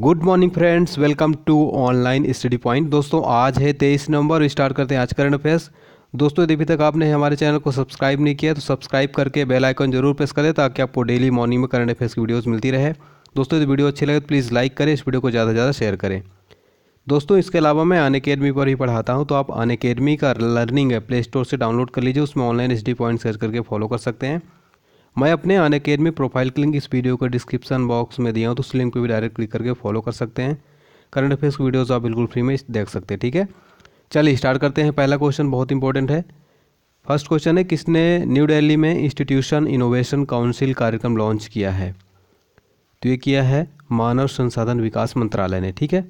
good morning friends welcome to online study point दोस्तों आज है तेईस नवंबर स्टार्ट करते हैं आज करंट अफेयर्स दोस्तों यदि अभी तक आपने हमारे चैनल को सब्सक्राइब नहीं किया तो सब्सक्राइब करके बेल आइकन जरूर प्रेस करें ताकि आपको डेली मॉर्निंग में करंट अफेयर्स की वीडियोज़ मिलती रहे दोस्तों यदि वीडियो अच्छी लगे तो प्लीज़ लाइक करें इस वीडियो को ज़्यादा से ज़्यादा शेयर करें दोस्तों इसके अलावा मैं अन अकेडमी पर ही पढ़ाता हूँ तो आप अन अकेडमी का लर्निंग है प्ले स्टोर से डाउनलोड कर लीजिए उसमें ऑनलाइन एस पॉइंट सर्च करके फॉलो कर सकते हैं मैं अपने अन अकेडमी प्रोफाइल की लिंक इस वीडियो को डिस्क्रिप्शन बॉक्स में दिया हूँ तो उस लिंक पर भी डायरेक्ट क्लिक करके फॉलो कर सकते हैं करंट अफेयर्स की वीडियोज़ आप बिल्कुल फ्री में देख सकते हैं ठीक है चलिए स्टार्ट करते हैं पहला क्वेश्चन बहुत इंपॉर्टेंट है फर्स्ट क्वेश्चन है किसने न्यू दिल्ली में इंस्टीट्यूशन इनोवेशन काउंसिल कार्यक्रम लॉन्च किया है तो ये किया है मानव संसाधन विकास मंत्रालय ने ठीक है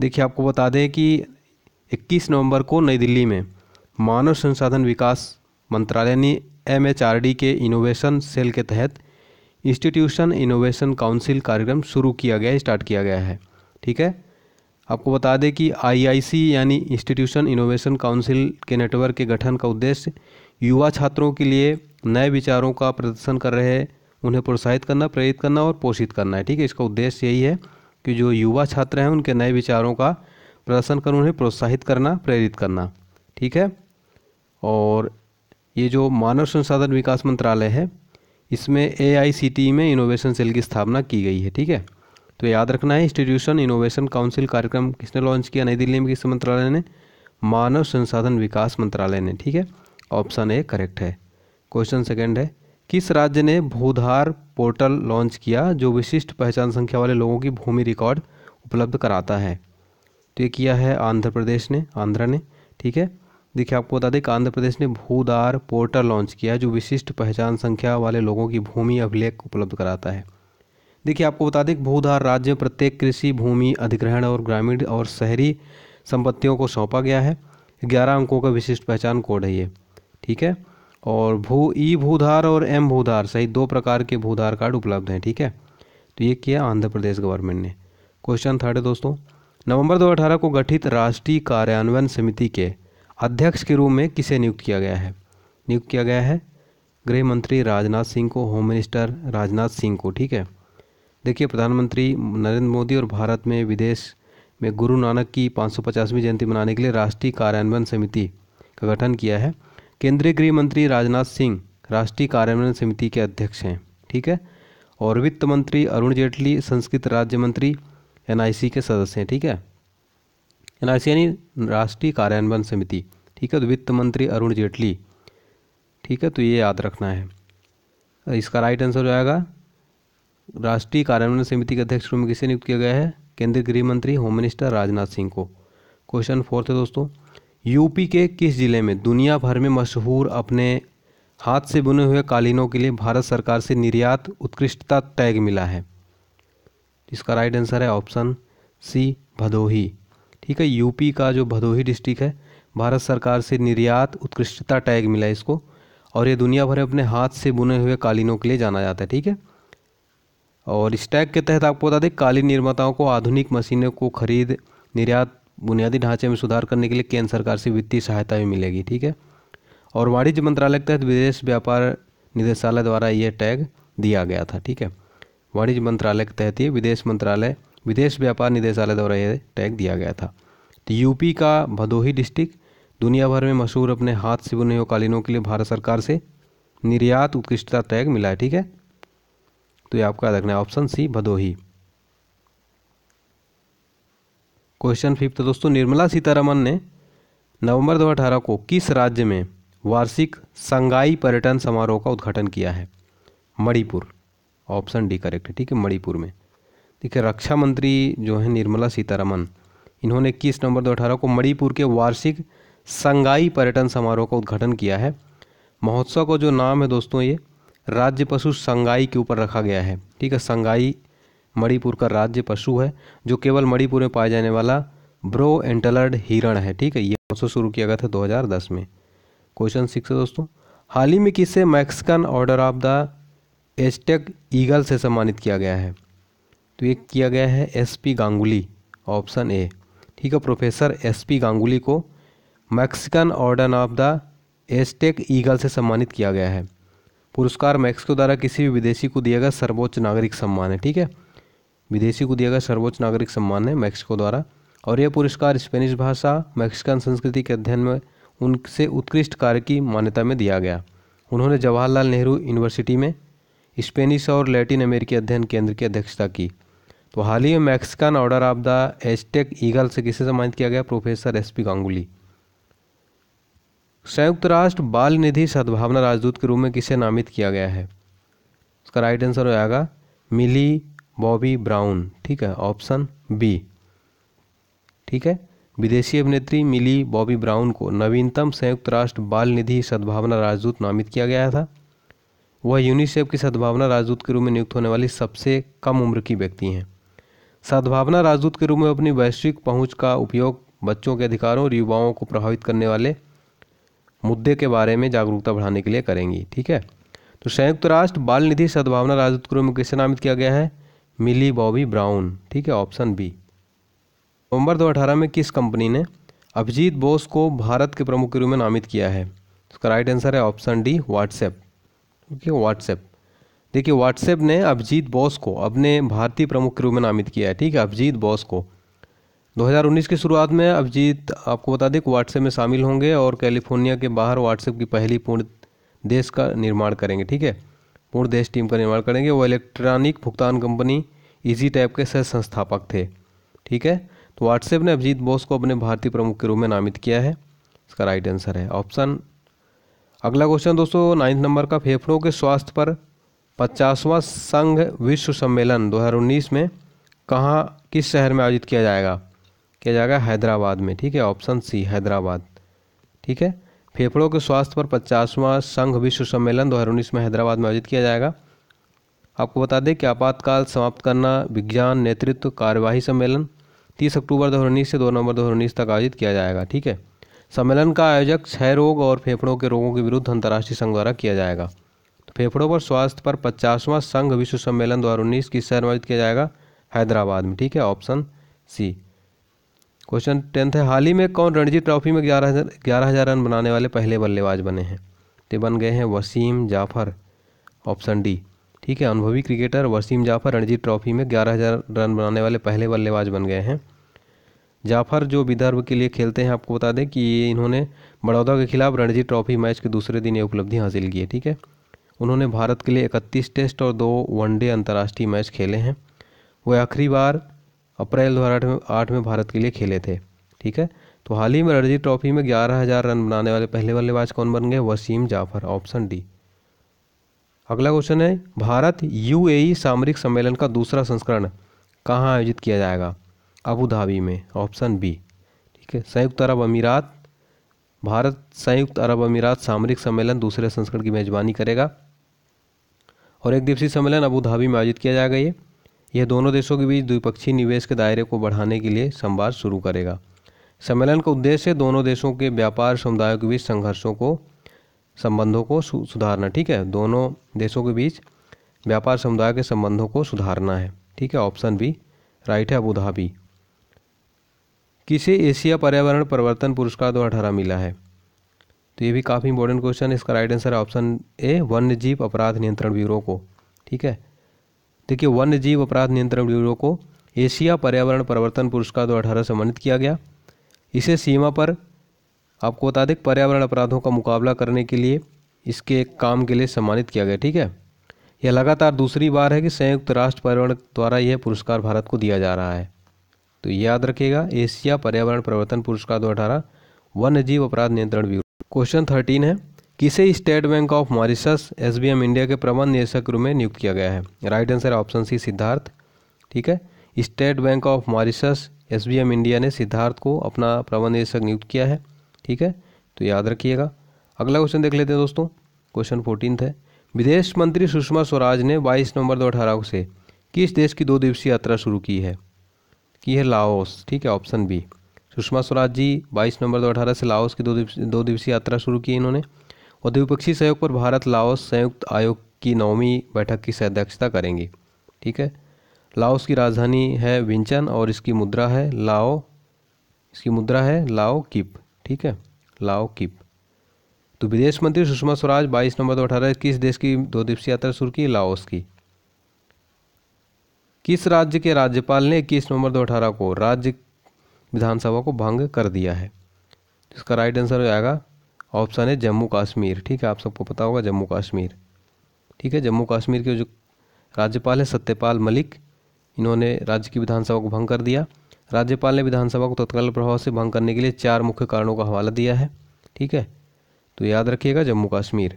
देखिए आपको बता दें कि 21 नवंबर को नई दिल्ली में मानव संसाधन विकास मंत्रालय ने डी के इनोवेशन सेल के तहत इंस्टीट्यूशन इनोवेशन काउंसिल कार्यक्रम शुरू किया गया स्टार्ट किया गया है ठीक है आपको बता दें कि आईआईसी यानी इंस्टीट्यूशन इनोवेशन काउंसिल के नेटवर्क के गठन का उद्देश्य युवा छात्रों के लिए नए विचारों का प्रदर्शन कर रहे उन्हें प्रोत्साहित करना प्रेरित करना और पोषित करना है ठीक है इसका उद्देश्य यही है कि जो युवा छात्र हैं उनके नए विचारों का प्रदर्शन कर उन्हें प्रोत्साहित करना प्रेरित करना ठीक है और ये जो मानव संसाधन विकास मंत्रालय है इसमें ए e में इनोवेशन सेल की स्थापना की गई है ठीक है तो याद रखना है इंस्टीट्यूशन इनोवेशन काउंसिल कार्यक्रम किसने लॉन्च किया नई दिल्ली में किस मंत्रालय ने मानव संसाधन विकास मंत्रालय ने ठीक है ऑप्शन ए करेक्ट है क्वेश्चन सेकंड है किस राज्य ने भूधार पोर्टल लॉन्च किया जो विशिष्ट पहचान संख्या वाले लोगों की भूमि रिकॉर्ड उपलब्ध कराता है तो ये किया है आंध्र प्रदेश ने आंध्र ने ठीक है देखिए आपको बता दें कि आंध्र प्रदेश ने भूदार पोर्टल लॉन्च किया है जो विशिष्ट पहचान संख्या वाले लोगों की भूमि अभिलेख उपलब्ध कराता है देखिए आपको बता दें कि भूधार राज्य प्रत्येक कृषि भूमि अधिग्रहण और ग्रामीण और शहरी संपत्तियों को सौंपा गया है ग्यारह अंकों का विशिष्ट पहचान कोड है ये ठीक है और भू ई भूधार और एम भूधार सहित दो प्रकार के भूधार कार्ड उपलब्ध हैं ठीक है तो ये किया आंध्र प्रदेश गवर्नमेंट ने क्वेश्चन थर्ड है दोस्तों नवंबर दो को गठित राष्ट्रीय कार्यान्वयन समिति के अध्यक्ष के रूप में किसे नियुक्त किया गया है नियुक्त किया गया है गृह मंत्री राजनाथ सिंह को होम मिनिस्टर राजनाथ सिंह को ठीक है देखिए प्रधानमंत्री नरेंद्र मोदी और भारत में विदेश में गुरु नानक की 550वीं जयंती मनाने के लिए राष्ट्रीय कार्यान्वयन समिति का गठन किया है केंद्रीय गृह मंत्री राजनाथ सिंह राष्ट्रीय कार्यान्वयन समिति के अध्यक्ष हैं ठीक है और वित्त मंत्री अरुण जेटली संस्कृत राज्य मंत्री एन के सदस्य हैं ठीक है एन आई सी यानी राष्ट्रीय कार्यान्वयन समिति ठीक है तो वित्त मंत्री अरुण जेटली ठीक है तो ये याद रखना है इसका राइट आंसर हो जाएगा राष्ट्रीय कार्यान्वयन समिति के अध्यक्ष रूप में किसे नियुक्त किया गया है केंद्रीय गृह मंत्री होम मिनिस्टर राजनाथ सिंह को क्वेश्चन फोर्थ है दोस्तों यूपी के किस जिले में दुनिया भर में मशहूर अपने हाथ से बुने हुए कालीनों के लिए भारत सरकार से निर्यात उत्कृष्टता टैग मिला है इसका राइट आंसर है ऑप्शन सी भदोही ठीक है यूपी का जो भदोही डिस्ट्रिक्ट है भारत सरकार से निर्यात उत्कृष्टता टैग मिला है इसको और ये दुनिया भर में अपने हाथ से बुने हुए कालीनों के लिए जाना जाता है ठीक है और इस टैग के तहत आपको बता दें कालीन निर्माताओं को आधुनिक मशीनों को खरीद निर्यात बुनियादी ढांचे में सुधार करने के लिए केंद्र सरकार से वित्तीय सहायता भी मिलेगी ठीक है और वाणिज्य मंत्रालय के तहत विदेश व्यापार निदेशालय द्वारा ये टैग दिया गया था ठीक है वाणिज्य मंत्रालय के तहत ये विदेश मंत्रालय विदेश व्यापार निदेशालय द्वारा यह टैग दिया गया था तो यूपी का भदोही डिस्ट्रिक्ट दुनिया भर में मशहूर अपने हाथ से बुने हुए कालीनों के लिए भारत सरकार से निर्यात उत्कृष्टता टैग मिला है ठीक है तो ये आपका रखना है option C Bhadohi question fifth तो दोस्तों निर्मला सीतारमन ने नवंबर दो को किस राज्य में वार्षिक संघाई पर्यटन समारोह का उद्घाटन किया है मणिपुर ऑप्शन डी करेक्ट है ठीक है मणिपुर में देखिए रक्षा मंत्री जो है निर्मला सीतारमन इन्होंने इक्कीस नवंबर दो को मणिपुर के वार्षिक संगाई पर्यटन समारोह का उद्घाटन किया है महोत्सव का जो नाम है दोस्तों ये राज्य पशु संगाई के ऊपर रखा गया है ठीक है संगाई मणिपुर का राज्य पशु है जो केवल मणिपुर में पाया जाने वाला ब्रो एंटलर्ड हिरण है ठीक है ये महोत्सव शुरू किया गया था 2010 में क्वेश्चन सिक्स है दोस्तों हाल ही में किसे Mexican order of the Aztec eagle से सम्मानित किया गया है तो ये किया गया है S P Ganguly option A ठीक है प्रोफेसर एस पी गांगुली को Mexican order of the Aztec eagle से सम्मानित किया गया है पुरस्कार मैक्सिको द्वारा किसी भी विदेशी को दिया गया सर्वोच्च नागरिक सम्मान है ठीक है विदेशी को दिया गया सर्वोच्च नागरिक सम्मान है मैक्सिको द्वारा और यह पुरस्कार स्पेनिश भाषा मैक्सिकन संस्कृति के अध्ययन में उनसे उत्कृष्ट कार्य की मान्यता में दिया गया उन्होंने जवाहरलाल नेहरू यूनिवर्सिटी में स्पेनिश और लैटिन अमेरिकी अध्ययन केंद्र की अध्यक्षता की तो हाल ही में Mexican order of the Aztec eagle से किसे सम्मानित किया गया प्रोफेसर एस पी गांगुली संयुक्त राष्ट्र बाल निधि सद्भावना राजदूत के रूप में किसे नामित किया गया है उसका राइट आंसर हो जाएगा मिली बॉबी ब्राउन ठीक है ऑप्शन बी ठीक है विदेशी अभिनेत्री मिली बॉबी ब्राउन को नवीनतम संयुक्त राष्ट्र बाल निधि सद्भावना राजदूत नामित किया गया था वह यूनिसेफ की सद्भावना राजदूत के रूप में नियुक्त होने वाली सबसे कम उम्र की व्यक्ति हैं सद्भावना राजदूत के रूप में अपनी वैश्विक पहुंच का उपयोग बच्चों के अधिकारों और युवाओं को प्रभावित करने वाले मुद्दे के बारे में जागरूकता बढ़ाने के लिए करेंगी ठीक है तो संयुक्त राष्ट्र बाल निधि सद्भावना राजदूत के रूप में किसे नामित किया गया है मिली बॉबी ब्राउन ठीक है ऑप्शन बी नवंबर दो में किस कंपनी ने अभिजीत बोस को भारत के प्रमुख के रूप में नामित किया है उसका राइट आंसर है ऑप्शन डी व्हाट्सएप ठीक है व्हाट्सएप देखिए व्हाट्सएप ने अभिजीत बोस को अपने भारतीय प्रमुख के रूप में नामित किया है ठीक है अभिजीत बोस को 2019 की शुरुआत में अभिजीत आपको बता दें कि व्हाट्सएप में शामिल होंगे और कैलिफोर्निया के बाहर व्हाट्सएप की पहली पूर्ण देश का निर्माण करेंगे ठीक है पूर्ण देश टीम का निर्माण करेंगे वो इलेक्ट्रॉनिक भुगतान कंपनी इजी टैप के सह संस्थापक थे ठीक है तो व्हाट्सएप ने अभिजीत बोस को अपने भारतीय प्रमुख के रूप में नामित किया है इसका राइट आंसर है ऑप्शन अगला क्वेश्चन दोस्तों नाइन्थ नंबर का फेफड़ों के स्वास्थ्य पर पचासवां संघ विश्व सम्मेलन 2019 में कहाँ किस शहर में आयोजित किया जाएगा किया जाएगा हैदराबाद में ठीक है ऑप्शन सी हैदराबाद ठीक है फेफड़ों के स्वास्थ्य पर पचासवां संघ विश्व सम्मेलन 2019 में हैदराबाद में आयोजित किया जाएगा आपको बता दें कि आपातकाल समाप्त करना विज्ञान नेतृत्व कार्यवाही सम्मेलन 30 अक्टूबर 2019 से 2 नवंबर 2019 तक आयोजित किया जाएगा ठीक है सम्मेलन का आयोजक क्षय रोग और फेफड़ों के रोगों के विरुद्ध अंतर्राष्ट्रीय संघ द्वारा किया जाएगा तो फेफड़ों पर स्वास्थ्य पर पचासवां संघ विश्व सम्मेलन दो उन्नीस की सर आयोजित किया जाएगा हैदराबाद में ठीक है ऑप्शन सी क्वेश्चन टेंथ है हाल ही में कौन रणजी ट्रॉफी में ग्यारह हज़ार ग्यारह हज़ार रन बनाने वाले पहले बल्लेबाज बने हैं तो बन गए हैं वसीम जाफर ऑप्शन डी ठीक है अनुभवी क्रिकेटर वसीम जाफर रणजी ट्रॉफी में ग्यारह हज़ार रन बनाने वाले पहले बल्लेबाज बन गए हैं जाफर जो विदर्भ के लिए खेलते हैं आपको बता दें कि इन्होंने बड़ौदा के खिलाफ रणजी ट्रॉफी मैच के दूसरे दिन ये उपलब्धि हासिल की है ठीक है उन्होंने भारत के लिए इकतीस टेस्ट और दो वनडे अंतर्राष्ट्रीय मैच खेले हैं वे आखिरी बार अप्रैल दो हज़ार में आठ में भारत के लिए खेले थे ठीक है तो हाल ही में रणजी ट्रॉफी में ग्यारह हज़ार रन बनाने वाले पहले बल्लेबाज कौन बन गए वसीम जाफर ऑप्शन डी अगला क्वेश्चन है भारत यू सामरिक सम्मेलन का दूसरा संस्करण कहाँ आयोजित किया जाएगा अबू धाबी में ऑप्शन बी ठीक है संयुक्त अरब अमीरात भारत संयुक्त अरब अमीरात सामरिक सम्मेलन दूसरे संस्करण की मेज़बानी करेगा और एक दिवसीय सम्मेलन अबू धाबी में आयोजित किया जाएगा ये यह दोनों देशों के बीच द्विपक्षीय निवेश के दायरे को बढ़ाने के लिए संवाद शुरू करेगा सम्मेलन का उद्देश्य दोनों देशों के व्यापार समुदायों के बीच संघर्षों को संबंधों को सुधारना ठीक है दोनों देशों के बीच व्यापार समुदाय के संबंधों को सुधारना है ठीक है ऑप्शन बी राइट है अबूधाबी किसे एशिया पर्यावरण परिवर्तन पुरस्कार दो मिला है तो ये भी काफ़ी इंपॉर्टेंट क्वेश्चन है इसका राइट आंसर है ऑप्शन ए वन्य जीव अपराध नियंत्रण ब्यूरो को ठीक है देखिए वन्य जीव अपराध नियंत्रण ब्यूरो को एशिया पर्यावरण परिवर्तन पुरस्कार दो अठारह सम्मानित किया गया इसे सीमा पर आपको बता दें पर्यावरण अपराधों का मुकाबला करने के लिए इसके काम के लिए सम्मानित किया गया ठीक है यह लगातार दूसरी बार है कि संयुक्त राष्ट्र पर्यावरण द्वारा यह पुरस्कार भारत को दिया जा रहा है तो याद रखिएगा एशिया पर्यावरण परिवर्तन पुरस्कार दो अठारह वन्य जीव अपराध नियंत्रण ब्यूरो क्वेश्चन थर्टीन है किसे state bank of Mauritius S India के प्रबंध निदेशक रूप में नियुक्त किया गया है right answer option C Siddharth ठीक है state bank of Mauritius S India ने सिद्धार्थ को अपना प्रबंध निदेशक नियुक्त किया है ठीक है तो याद रखिएगा अगला क्वेश्चन देख लेते हैं दोस्तों क्वेश्चन फोर्टीन है विदेश मंत्री सुषमा स्वराज ने 22 नवंबर दो अठारह से किस देश की दो दिवसीय यात्रा शुरू की है की है लाओस ठीक है ऑप्शन बी सुषमा स्वराज जी बाईस नवंबर दो अठारह से लाओस की दो दिवसीय यात्रा शुरू की इन्होंने और द्विपक्षीय सहयोग पर भारत लाओस संयुक्त आयोग की नौवीं बैठक की अध्यक्षता करेंगे ठीक है लाओस की राजधानी है विंचन और इसकी मुद्रा है लाओ इसकी मुद्रा है लाओ किप ठीक है लाओ किप तो विदेश मंत्री सुषमा स्वराज बाईस नवंबर दो अठारह किस देश की दो दिवसीय यात्रा शुरू की लाओस की किस राज्य के राज्यपाल ने इक्कीस नवंबर दो अठारह को राज्य विधानसभा को भंग कर दिया है इसका राइट आंसर हो जाएगा ऑप्शन है जम्मू कश्मीर ठीक है आप सबको पता होगा जम्मू कश्मीर ठीक है जम्मू कश्मीर के जो राज्यपाल है सत्यपाल मलिक इन्होंने राज्य की विधानसभा को भंग कर दिया राज्यपाल ने विधानसभा को तत्काल प्रभाव से भंग करने के लिए चार मुख्य कारणों का हवाला दिया है ठीक है तो याद रखिएगा जम्मू कश्मीर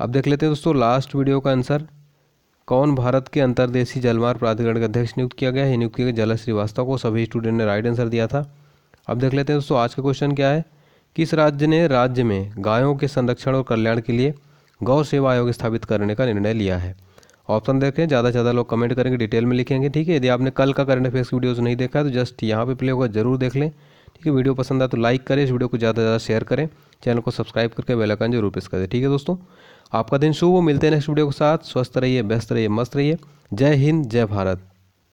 अब देख लेते हैं दोस्तों लास्ट वीडियो का आंसर कौन भारत के अंतर्देशीय जलमार्ग प्राधिकरण का अध्यक्ष नियुक्त किया गया है नियुक्त किया गया श्रीवास्तव को सभी स्टूडेंट ने राइट आंसर दिया था अब देख लेते हैं दोस्तों आज का क्वेश्चन क्या है किस राज्य ने राज्य में गायों के संरक्षण और कल्याण के लिए गौ सेवा आयोग स्थापित करने का निर्णय लिया है ऑप्शन देखें ज़्यादा से ज़्यादा लोग कमेंट करेंगे डिटेल में लिखेंगे ठीक है यदि आपने कल का करंट अफेयर्स वीडियोज़ नहीं देखा है तो जस्ट यहाँ पे प्ले होगा जरूर देख लें ठीक है वीडियो पसंद आए तो लाइक करें इस वीडियो को ज़्यादा से ज़्यादा शेयर करें चैनल को सब्सक्राइब करके बेलाइकन जरूर प्रेस करें ठीक है दोस्तों आपका दिन शुभ हो मिलते हैं नेक्स्ट वीडियो के साथ स्वस्थ रहिए व्यस्त रहिए मस्त रहिए जय हिंद जय भारत